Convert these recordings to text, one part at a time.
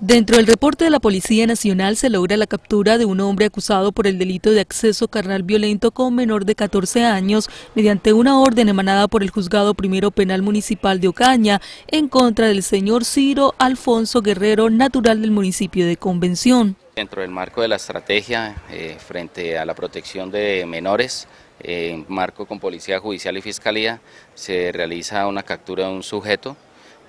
Dentro del reporte de la Policía Nacional se logra la captura de un hombre acusado por el delito de acceso carnal violento con menor de 14 años mediante una orden emanada por el Juzgado Primero Penal Municipal de Ocaña en contra del señor Ciro Alfonso Guerrero, natural del municipio de Convención. Dentro del marco de la estrategia eh, frente a la protección de menores, eh, en marco con Policía Judicial y Fiscalía, se realiza una captura de un sujeto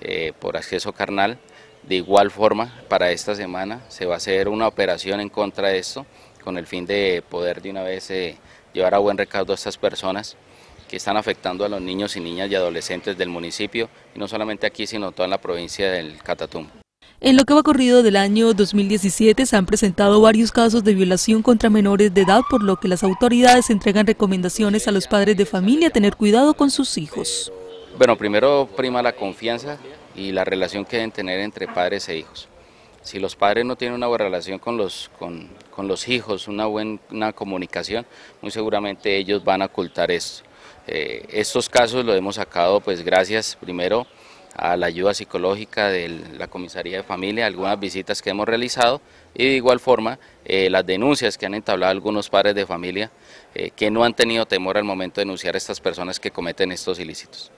eh, por acceso carnal de igual forma, para esta semana se va a hacer una operación en contra de esto, con el fin de poder de una vez eh, llevar a buen recaudo a estas personas que están afectando a los niños y niñas y adolescentes del municipio, y no solamente aquí, sino toda la provincia del Catatum. En lo que va ocurrido del año 2017 se han presentado varios casos de violación contra menores de edad, por lo que las autoridades entregan recomendaciones a los padres de familia a tener cuidado con sus hijos. Bueno, primero prima la confianza, y la relación que deben tener entre padres e hijos. Si los padres no tienen una buena relación con los, con, los hijos, una buena comunicación, muy seguramente ellos van a ocultar esto. Eh, estos casos los hemos sacado pues gracias primero a la ayuda psicológica de la comisaría de familia, algunas visitas que hemos realizado y de igual forma eh, las denuncias que han entablado algunos padres de familia eh, que no han tenido temor al momento de denunciar a estas personas que cometen estos ilícitos.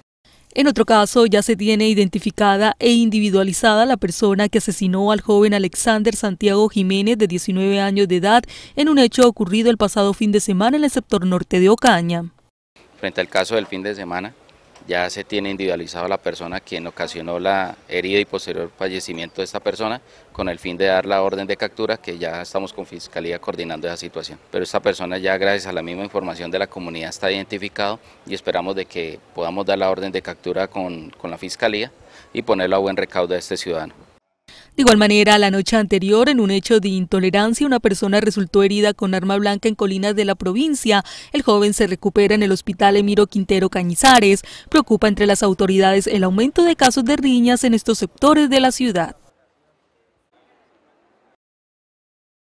En otro caso, ya se tiene identificada e individualizada la persona que asesinó al joven Alexander Santiago Jiménez, de 19 años de edad, en un hecho ocurrido el pasado fin de semana en el sector norte de Ocaña. Frente al caso del fin de semana, ya se tiene individualizado la persona quien ocasionó la herida y posterior fallecimiento de esta persona con el fin de dar la orden de captura que ya estamos con Fiscalía coordinando esa situación. Pero esta persona ya gracias a la misma información de la comunidad está identificado y esperamos de que podamos dar la orden de captura con, con la Fiscalía y ponerlo a buen recaudo a este ciudadano. De igual manera, la noche anterior, en un hecho de intolerancia, una persona resultó herida con arma blanca en colinas de la provincia. El joven se recupera en el hospital Emiro Quintero Cañizares. Preocupa entre las autoridades el aumento de casos de riñas en estos sectores de la ciudad.